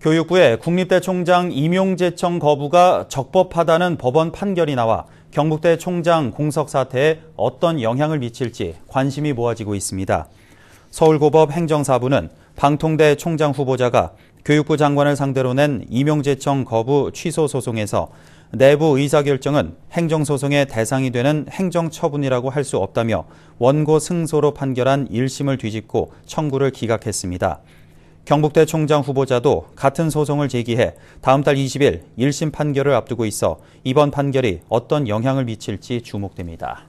교육부의 국립대 총장 임용재청 거부가 적법하다는 법원 판결이 나와 경북대 총장 공석 사태에 어떤 영향을 미칠지 관심이 모아지고 있습니다. 서울고법 행정사부는 방통대 총장 후보자가 교육부 장관을 상대로 낸 임용재청 거부 취소 소송에서 내부 의사결정은 행정소송의 대상이 되는 행정처분이라고 할 수 없다며 원고 승소로 판결한 1심을 뒤집고 청구를 기각했습니다. 경북대 총장 후보자도 같은 소송을 제기해 다음 달 20일 1심 판결을 앞두고 있어 이번 판결이 어떤 영향을 미칠지 주목됩니다.